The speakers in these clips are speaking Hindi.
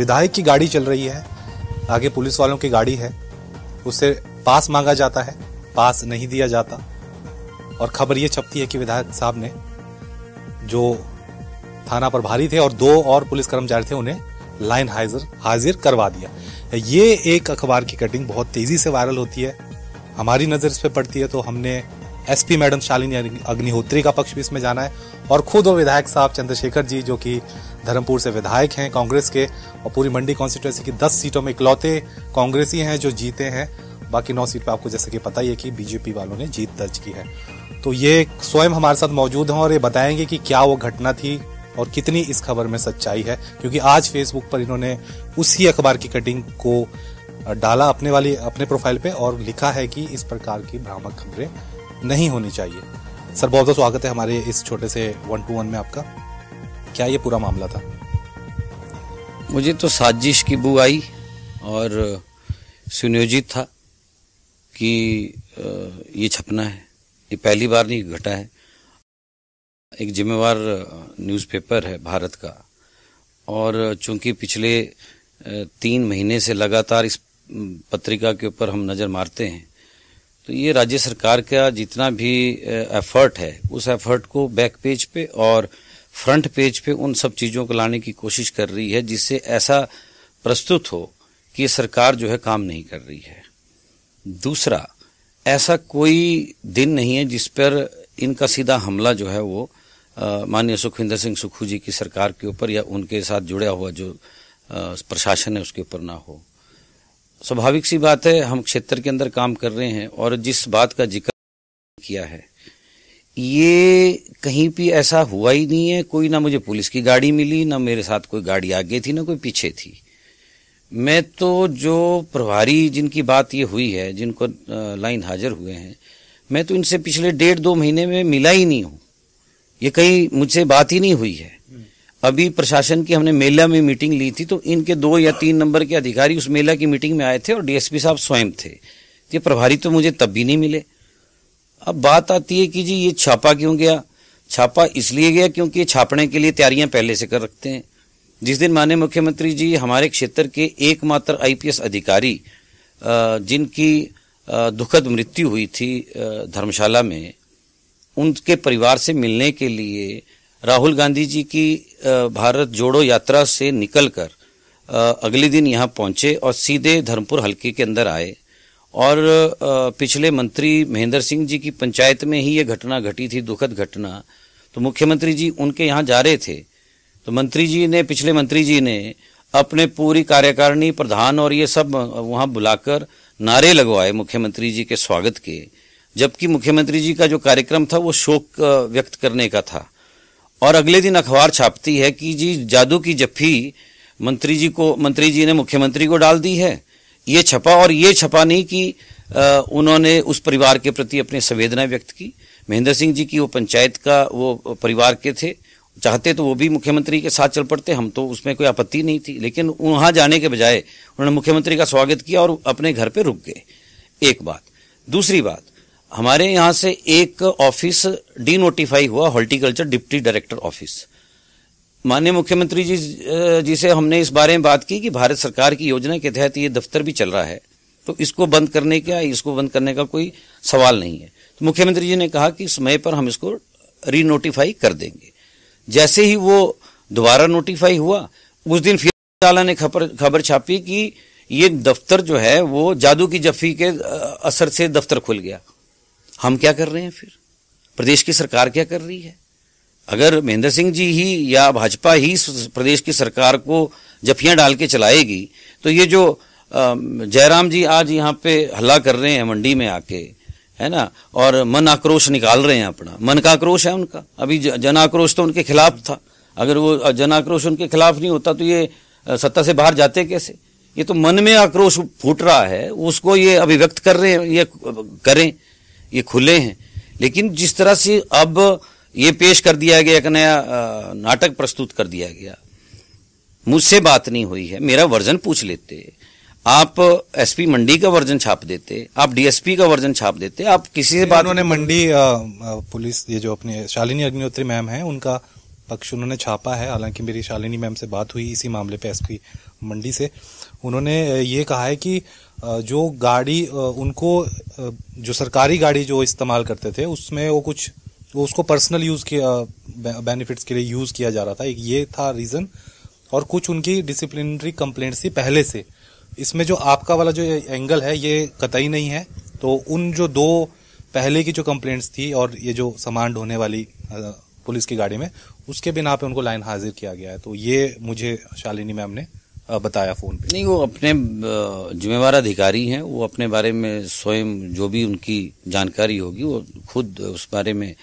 विधायक की गाड़ी चल रही है आगे पुलिस वालों की गाड़ी है उससे पास मांगा जाता है पास नहीं दिया जाता और खबर ये छपती है कि विधायक साहब ने जो थाना प्रभारी थे और दो और पुलिस कर्मचारी थे उन्हें लाइन हाजिर हाजिर करवा दिया ये एक अखबार की कटिंग बहुत तेज़ी से वायरल होती है हमारी नज़र इस पर पड़ती है तो हमने एसपी मैडम शालिनी अग्निहोत्री का पक्ष भी इसमें जाना है और खुद वो विधायक साहब चंद्रशेखर जी जो कि धर्मपुर से विधायक हैं कांग्रेस के और पूरी मंडी कॉन्स्टिट्यूंसी की दस सीटों में इकलौते कांग्रेसी हैं जो जीते हैं बाकी नौ सीट पर आपको जैसे कि पता ही है कि बीजेपी वालों ने जीत दर्ज की है तो ये स्वयं हमारे साथ मौजूद हैं और ये बताएंगे कि क्या वो घटना थी और कितनी इस खबर में सच्चाई है क्योंकि आज फेसबुक पर इन्होंने उसी अखबार की कटिंग को डाला अपने वाली अपने प्रोफाइल पे और लिखा है कि इस प्रकार की भ्रामक खबरें नहीं होनी चाहिए सर बहुत बहुत स्वागत है हमारे इस छोटे से वन टू वन में आपका क्या ये पूरा मामला था मुझे तो साजिश की बू आई और सुनियोजित था कि ये छपना है ये पहली बार नहीं घटा है एक जिम्मेवार न्यूज़पेपर है भारत का और चूंकि पिछले तीन महीने से लगातार इस पत्रिका के ऊपर हम नज़र मारते हैं तो ये राज्य सरकार का जितना भी एफर्ट है उस एफर्ट को बैक पेज पे और फ्रंट पेज पे उन सब चीज़ों को लाने की कोशिश कर रही है जिससे ऐसा प्रस्तुत हो कि सरकार जो है काम नहीं कर रही है दूसरा ऐसा कोई दिन नहीं है जिस पर इनका सीधा हमला जो है वो माननीय सुखविंदर सिंह सुखू जी की सरकार के ऊपर या उनके साथ जुड़ा हुआ जो प्रशासन है उसके ऊपर ना हो स्वाभाविक सी बात है हम क्षेत्र के अंदर काम कर रहे हैं और जिस बात का जिक्र किया है ये कहीं भी ऐसा हुआ ही नहीं है कोई ना मुझे पुलिस की गाड़ी मिली ना मेरे साथ कोई गाड़ी आगे थी ना कोई पीछे थी मैं तो जो प्रभारी जिनकी बात ये हुई है जिनको लाइन हाजिर हुए हैं मैं तो इनसे पिछले डेढ़ दो महीने में मिला ही नहीं हूं ये कहीं मुझसे बात ही नहीं हुई है अभी प्रशासन की हमने मेला में मीटिंग ली थी तो इनके दो या तीन नंबर के अधिकारी उस मेला की मीटिंग में आए थे और डीएसपी साहब स्वयं थे ये प्रभारी तो मुझे तब भी नहीं मिले अब बात आती है कि जी ये छापा क्यों गया छापा इसलिए गया क्योंकि ये छापने के लिए तैयारियां पहले से कर रखते हैं जिस दिन माननीय मुख्यमंत्री जी हमारे क्षेत्र के एकमात्र आईपीएस अधिकारी जिनकी दुखद मृत्यु हुई थी धर्मशाला में उनके परिवार से मिलने के लिए राहुल गांधी जी की भारत जोड़ो यात्रा से निकलकर अगले दिन यहाँ पहुँचे और सीधे धर्मपुर हल्के के अंदर आए और पिछले मंत्री महेंद्र सिंह जी की पंचायत में ही ये घटना घटी थी दुखद घटना तो मुख्यमंत्री जी उनके यहाँ जा रहे थे तो मंत्री जी ने पिछले मंत्री जी ने अपने पूरी कार्यकारिणी प्रधान और ये सब वहाँ बुलाकर नारे लगवाए मुख्यमंत्री जी के स्वागत के जबकि मुख्यमंत्री जी का जो कार्यक्रम था वो शोक व्यक्त करने का था और अगले दिन अखबार छापती है कि जी जादू की जफ्फी मंत्री जी को मंत्री जी ने मुख्यमंत्री को डाल दी है ये छपा और ये छपा नहीं कि उन्होंने उस परिवार के प्रति अपनी संवेदना व्यक्त की महेंद्र सिंह जी की वो पंचायत का वो परिवार के थे चाहते तो वो भी मुख्यमंत्री के साथ चल पड़ते हम तो उसमें कोई आपत्ति नहीं थी लेकिन वहाँ जाने के बजाय उन्होंने मुख्यमंत्री का स्वागत किया और अपने घर पर रुक गए एक बात दूसरी बात हमारे यहां से एक ऑफिस डी नोटिफाई हुआ हॉर्टिकल्चर डिप्टी डायरेक्टर ऑफिस माननीय मुख्यमंत्री जी जी से हमने इस बारे में बात की कि भारत सरकार की योजना के तहत ये दफ्तर भी चल रहा है तो इसको बंद करने का इसको बंद करने का कोई सवाल नहीं है तो मुख्यमंत्री जी ने कहा कि समय पर हम इसको रीनोटिफाई कर देंगे जैसे ही वो दोबारा नोटिफाई हुआ उस दिन फिर ने खबर खबर छापी कि ये दफ्तर जो है वो जादू की जफी के असर से दफ्तर खुल गया हम क्या कर रहे हैं फिर प्रदेश की सरकार क्या कर रही है अगर महेंद्र सिंह जी ही या भाजपा ही प्रदेश की सरकार को जफियां डाल के चलाएगी तो ये जो जयराम जी आज यहाँ पे हल्ला कर रहे हैं मंडी में आके है ना और मन आक्रोश निकाल रहे हैं अपना मन का आक्रोश है उनका अभी जन आक्रोश तो उनके खिलाफ था अगर वो जन आक्रोश उनके खिलाफ नहीं होता तो ये सत्ता से बाहर जाते कैसे ये तो मन में आक्रोश फूट रहा है उसको ये अभिव्यक्त कर रहे हैं ये करें ये खुले हैं लेकिन जिस तरह से अब ये पेश कर दिया गया एक नया नाटक प्रस्तुत कर दिया गया मुझसे बात नहीं हुई है मेरा वर्जन पूछ लेते आप एसपी मंडी का वर्जन छाप देते आप डीएसपी का वर्जन छाप देते आप किसी से बात उन्होंने मंडी पुलिस ये जो अपने शालिनी अग्निहोत्री मैम है उनका पक्ष उन्होंने छापा है हालांकि मेरी शालिनी मैम से बात हुई इसी मामले पे एसपी मंडी से उन्होंने ये कहा है कि जो गाड़ी उनको जो सरकारी गाड़ी जो इस्तेमाल करते थे उसमें वो कुछ उसको पर्सनल यूज़ के बेनिफिट्स के लिए यूज़ किया जा रहा था ये था रीज़न और कुछ उनकी डिसिप्लिनरी कंप्लेंट्स थी पहले से इसमें जो आपका वाला जो एंगल है ये कतई नहीं है तो उन जो दो पहले की जो कंप्लेंट्स थी और ये जो सामान ढोने वाली पुलिस की गाड़ी में उसके बिना पे उनको लाइन हाजिर किया गया है तो ये मुझे शालिनी मैम ने बताया फोन पे नहीं वो अपने जिम्मेवार अधिकारी हैं वो अपने बारे में स्वयं जो भी उनकी जानकारी होगी वो खुद उस बारे में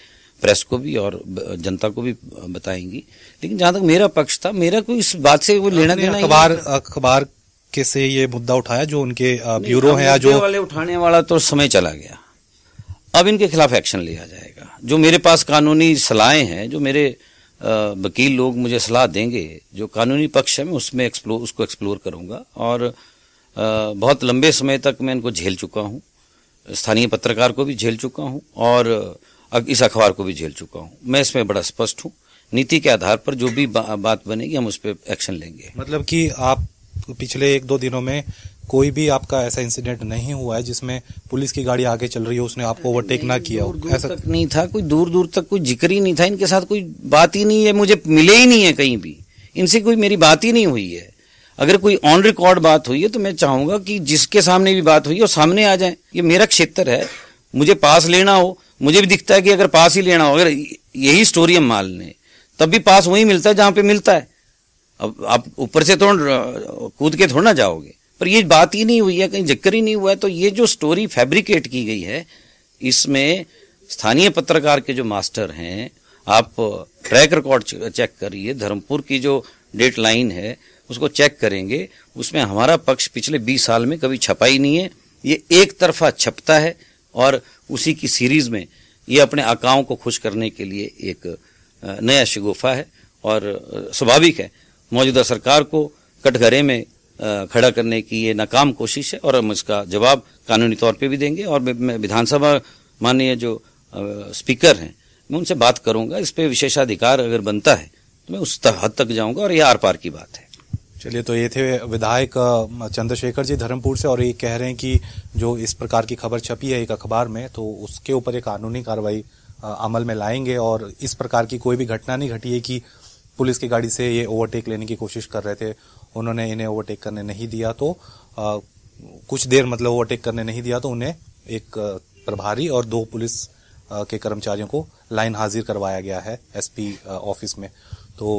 प्रेस को भी और जनता को भी बताएंगी लेकिन जहां तक मेरा पक्ष था मेरा कोई इस बात से वो लेना देना अखबार अखबार के से ये मुद्दा उठाया जो उनके ब्यूरो है जो वाले उठाने वाला तो समय चला गया अब इनके खिलाफ एक्शन लिया जाएगा जो मेरे पास कानूनी सलाहें हैं जो मेरे वकील लोग मुझे सलाह देंगे जो कानूनी पक्ष है मैं उसमें एक्सप्लोर उसको एक्सप्लोर करूंगा और आ, बहुत लंबे समय तक मैं इनको झेल चुका हूँ स्थानीय पत्रकार को भी झेल चुका हूँ और इस अखबार को भी झेल चुका हूँ मैं इसमें बड़ा स्पष्ट हूँ नीति के आधार पर जो भी बा, बात बनेगी हम उस पर एक्शन लेंगे मतलब कि आप पिछले एक दो दिनों में कोई भी आपका ऐसा इंसिडेंट नहीं हुआ है जिसमें पुलिस की गाड़ी आगे चल रही हो उसने आपको ओवरटेक ना किया हो ऐसा तक नहीं था कोई दूर दूर तक कोई जिक्र ही नहीं था इनके साथ कोई बात ही नहीं है मुझे मिले ही नहीं है कहीं भी इनसे कोई मेरी बात ही नहीं हुई है अगर कोई ऑन रिकॉर्ड बात हुई है तो मैं चाहूंगा कि जिसके सामने भी बात हुई है सामने आ जाए ये मेरा क्षेत्र है मुझे पास लेना हो मुझे भी दिखता है कि अगर पास ही लेना हो अगर यही स्टोरी हम माल ने तब भी पास वही मिलता है जहां पे मिलता है अब आप ऊपर से तो कूद के थोड़ा ना जाओगे पर ये बात ही नहीं हुई है कहीं जिक्र ही नहीं हुआ है तो ये जो स्टोरी फैब्रिकेट की गई है इसमें स्थानीय पत्रकार के जो मास्टर हैं आप ट्रैक रिकॉर्ड चेक करिए धर्मपुर की जो डेट लाइन है उसको चेक करेंगे उसमें हमारा पक्ष पिछले 20 साल में कभी छपा ही नहीं है ये एक तरफा छपता है और उसी की सीरीज में ये अपने आकाओं को खुश करने के लिए एक नया शगुफा है और स्वाभाविक है मौजूदा सरकार को कटघरे में खड़ा करने की ये नाकाम कोशिश है और हम इसका जवाब कानूनी तौर पे भी देंगे और विधानसभा माननीय जो स्पीकर हैं मैं उनसे बात करूंगा इस पर विशेषाधिकार अगर बनता है तो मैं उस हद तक जाऊंगा और ये आर पार की बात है चलिए तो ये थे विधायक चंद्रशेखर जी धर्मपुर से और ये कह रहे हैं कि जो इस प्रकार की खबर छपी है एक अखबार में तो उसके ऊपर एक कानूनी कार्रवाई अमल में लाएंगे और इस प्रकार की कोई भी घटना नहीं घटी है कि पुलिस की गाड़ी से ये ओवरटेक लेने की कोशिश कर रहे थे उन्होंने इन्हें ओवरटेक करने नहीं दिया तो आ, कुछ देर मतलब ओवरटेक करने नहीं दिया तो उन्हें एक प्रभारी और दो पुलिस के कर्मचारियों को लाइन हाजिर करवाया गया है एसपी ऑफिस में तो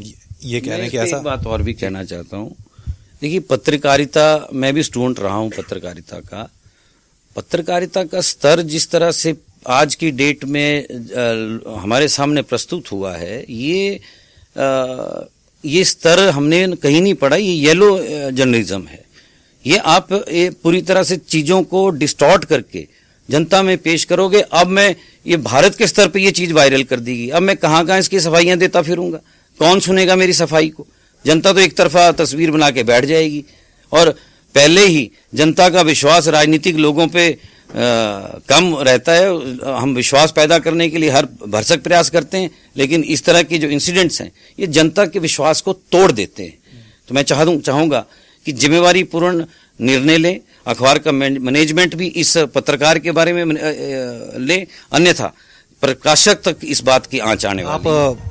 ये कह रहे हैं कि ऐसा बात और भी कहना चाहता हूँ देखिए पत्रकारिता मैं भी स्टूडेंट रहा हूँ पत्रकारिता का पत्रकारिता का स्तर जिस तरह से आज की डेट में हमारे सामने प्रस्तुत हुआ है ये आ, ये स्तर हमने कहीं नहीं पढ़ा ये येलो जर्नलिज्म uh, है ये आप ये पूरी तरह से चीज़ों को डिस्टॉर्ट करके जनता में पेश करोगे अब मैं ये भारत के स्तर पे ये चीज़ वायरल कर दी गई अब मैं कहाँ कहाँ इसकी सफाइयां देता फिरूंगा कौन सुनेगा मेरी सफाई को जनता तो एक तरफा तस्वीर बना के बैठ जाएगी और पहले ही जनता का विश्वास राजनीतिक लोगों पे कम रहता है हम विश्वास पैदा करने के लिए हर भरसक प्रयास करते हैं लेकिन इस तरह के जो इंसिडेंट्स हैं ये जनता के विश्वास को तोड़ देते हैं तो मैं चाह चाहूँगा कि जिम्मेवारी पूर्ण निर्णय लें अखबार का मैनेजमेंट भी इस पत्रकार के बारे में ले अन्यथा प्रकाशक तक इस बात की आंच आने वाली आप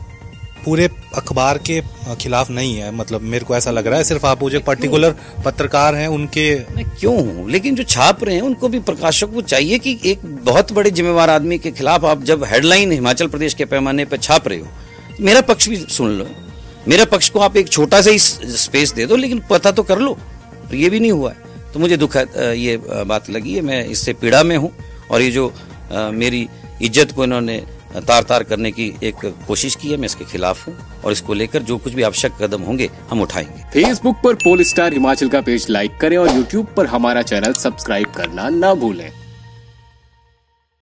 पूरे अखबार के खिलाफ नहीं है मतलब मेरे को ऐसा लग रहा है सिर्फ आप वो जो पर्टिकुलर पत्रकार हैं उनके मैं क्यों हूँ लेकिन जो छाप रहे हैं उनको भी प्रकाशक को चाहिए कि एक बहुत बड़े जिम्मेवार आदमी के खिलाफ आप जब हेडलाइन हिमाचल प्रदेश के पैमाने पर छाप रहे हो मेरा पक्ष भी सुन लो मेरा पक्ष को आप एक छोटा सा ही स्पेस दे दो लेकिन पता तो कर लो ये भी नहीं हुआ है तो मुझे दुख ये बात लगी है मैं इससे पीड़ा में हूँ और ये जो मेरी इज्जत को इन्होंने तार तार करने की एक कोशिश की है मैं इसके खिलाफ हूँ और इसको लेकर जो कुछ भी आवश्यक कदम होंगे हम उठाएंगे फेसबुक पर पोल स्टार हिमाचल का पेज लाइक करें और यूट्यूब पर हमारा चैनल सब्सक्राइब करना न भूलें